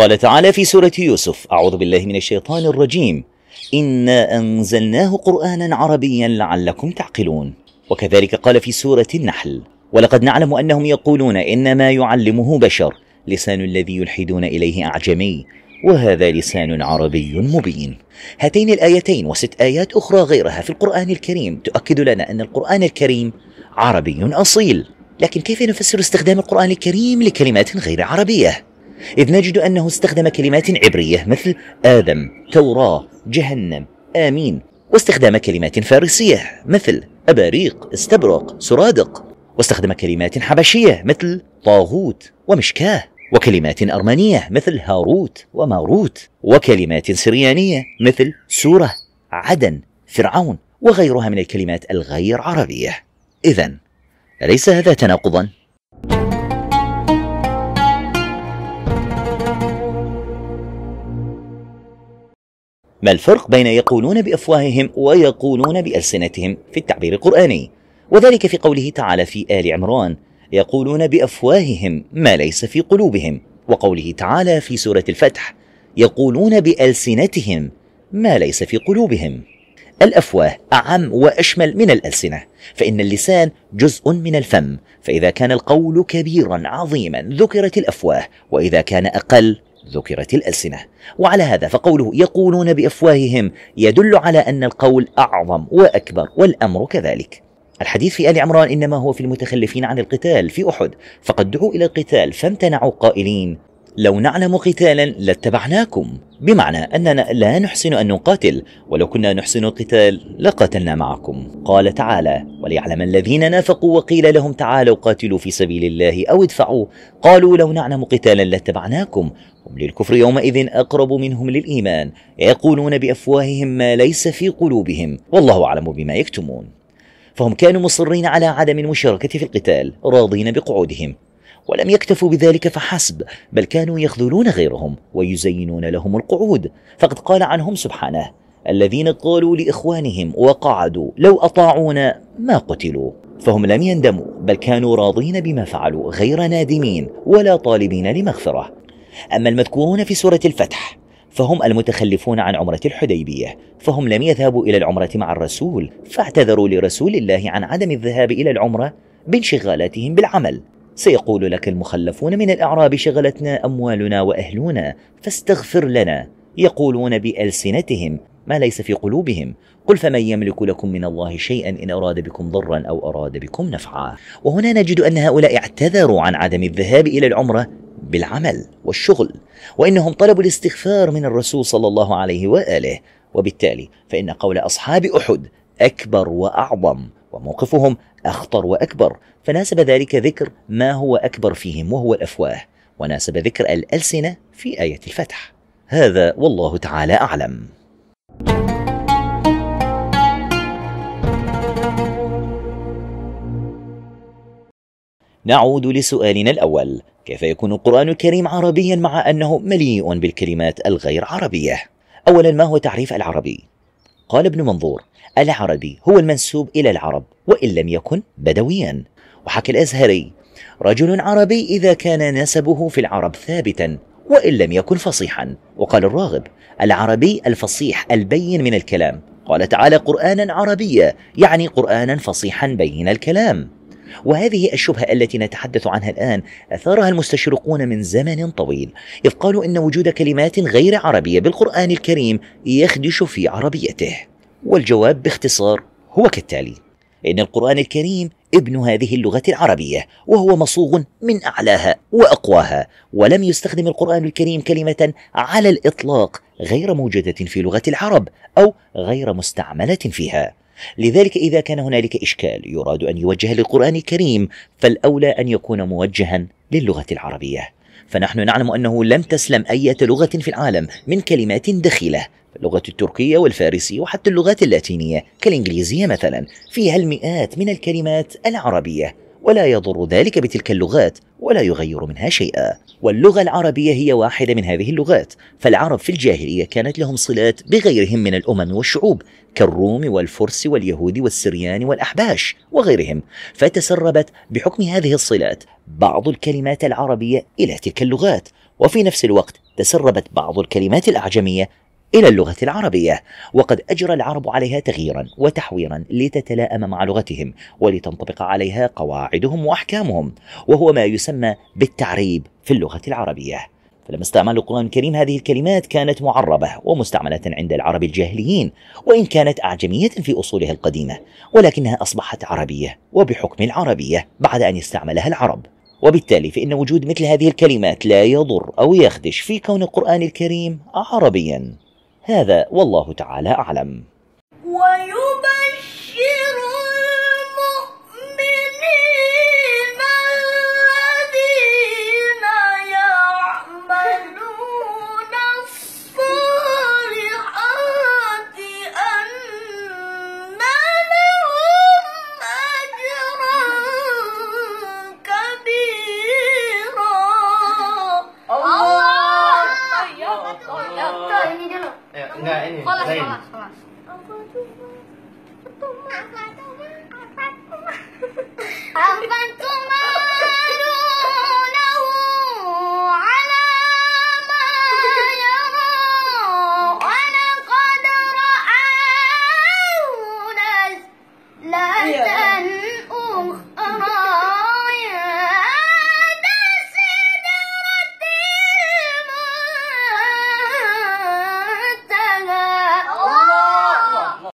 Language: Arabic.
قال تعالى في سورة يوسف أعوذ بالله من الشيطان الرجيم إنا أنزلناه قرآنا عربيا لعلكم تعقلون وكذلك قال في سورة النحل ولقد نعلم أنهم يقولون إنما يعلمه بشر لسان الذي يلحدون إليه أعجمي وهذا لسان عربي مبين هاتين الآيتين وست آيات أخرى غيرها في القرآن الكريم تؤكد لنا أن القرآن الكريم عربي أصيل لكن كيف نفسر استخدام القرآن الكريم لكلمات غير عربية؟ إذ نجد أنه استخدم كلمات عبرية مثل آدم توراة جهنم آمين واستخدام كلمات فارسية مثل أباريق استبرق سرادق واستخدم كلمات حبشية مثل طاغوت ومشكاه وكلمات أرمنية مثل هاروت وماروت وكلمات سريانية مثل سورة عدن فرعون وغيرها من الكلمات الغير عربية إذا أليس هذا تناقضا؟ ما الفرق بين يقولون بافواههم ويقولون بالسنتهم في التعبير القراني وذلك في قوله تعالى في ال عمران يقولون بافواههم ما ليس في قلوبهم وقوله تعالى في سوره الفتح يقولون بالسنتهم ما ليس في قلوبهم الافواه اعم واشمل من الالسنه فان اللسان جزء من الفم فاذا كان القول كبيرا عظيما ذكرت الافواه واذا كان اقل ذكرت الألسنة وعلى هذا فقوله يقولون بأفواههم يدل على أن القول أعظم وأكبر والأمر كذلك الحديث في آل عمران إنما هو في المتخلفين عن القتال في أحد فقد دعوا إلى القتال فامتنعوا قائلين لو نعلم قتالا لاتبعناكم بمعنى أننا لا نحسن أن نقاتل ولو كنا نحسن القتال لقاتلنا معكم قال تعالى وليعلم الذين نافقوا وقيل لهم تعالوا قاتلوا في سبيل الله أو ادفعوا قالوا لو نعلم قتالا لاتبعناكم هم للكفر يومئذ أقرب منهم للإيمان يقولون بأفواههم ما ليس في قلوبهم والله أعلم بما يكتمون فهم كانوا مصرين على عدم المشاركة في القتال راضين بقعودهم ولم يكتفوا بذلك فحسب بل كانوا يخذلون غيرهم ويزينون لهم القعود فقد قال عنهم سبحانه الذين قالوا لإخوانهم وقعدوا لو أطاعونا ما قتلوا فهم لم يندموا بل كانوا راضين بما فعلوا غير نادمين ولا طالبين لمغفرة أما المذكورون في سورة الفتح فهم المتخلفون عن عمرة الحديبية فهم لم يذهبوا إلى العمرة مع الرسول فاعتذروا لرسول الله عن عدم الذهاب إلى العمرة بانشغالاتهم بالعمل سيقول لك المخلفون من الأعراب شغلتنا أموالنا وأهلنا فاستغفر لنا يقولون بألسنتهم ما ليس في قلوبهم قل فمن يملك لكم من الله شيئا إن أراد بكم ضرا أو أراد بكم نفعا وهنا نجد أن هؤلاء اعتذروا عن عدم الذهاب إلى العمرة بالعمل والشغل وانهم طلبوا الاستغفار من الرسول صلى الله عليه واله وبالتالي فان قول اصحاب احد اكبر واعظم وموقفهم اخطر واكبر فناسب ذلك ذكر ما هو اكبر فيهم وهو الافواه وناسب ذكر الالسنه في ايه الفتح هذا والله تعالى اعلم نعود لسؤالنا الاول كيف يكون القرآن الكريم عربيا مع أنه مليء بالكلمات الغير عربية؟ أولا ما هو تعريف العربي؟ قال ابن منظور العربي هو المنسوب إلى العرب وإن لم يكن بدويا وحكى الأزهري رجل عربي إذا كان نسبه في العرب ثابتا وإن لم يكن فصيحا وقال الراغب العربي الفصيح البين من الكلام قال تعالى قرآنا عربيا يعني قرآنا فصيحا بين الكلام وهذه الشبهة التي نتحدث عنها الآن أثارها المستشرقون من زمن طويل إذ قالوا إن وجود كلمات غير عربية بالقرآن الكريم يخدش في عربيته والجواب باختصار هو كالتالي إن القرآن الكريم ابن هذه اللغة العربية وهو مصوغ من أعلاها وأقواها ولم يستخدم القرآن الكريم كلمة على الإطلاق غير موجودة في لغة العرب أو غير مستعملة فيها لذلك إذا كان هنالك إشكال يراد أن يوجه للقرآن الكريم فالأولى أن يكون موجها للغة العربية فنحن نعلم أنه لم تسلم أية لغة في العالم من كلمات دخيلة اللغة التركية والفارسية وحتى اللغات اللاتينية كالإنجليزية مثلا فيها المئات من الكلمات العربية ولا يضر ذلك بتلك اللغات ولا يغير منها شيئا واللغة العربية هي واحدة من هذه اللغات فالعرب في الجاهلية كانت لهم صلات بغيرهم من الأمم والشعوب كالروم والفرس واليهود والسريان والأحباش وغيرهم فتسربت بحكم هذه الصلات بعض الكلمات العربية إلى تلك اللغات وفي نفس الوقت تسربت بعض الكلمات الأعجمية إلى اللغة العربية وقد أجرى العرب عليها تغييرا وتحويرا لتتلائم مع لغتهم ولتنطبق عليها قواعدهم وأحكامهم وهو ما يسمى بالتعريب في اللغة العربية فلما استعمل القرآن الكريم هذه الكلمات كانت معربة ومستعملة عند العرب الجاهليين وإن كانت أعجمية في أصولها القديمة ولكنها أصبحت عربية وبحكم العربية بعد أن استعملها العرب وبالتالي فإن وجود مثل هذه الكلمات لا يضر أو يخدش في كون القرآن الكريم عربيا هذا والله تعالى أعلم same.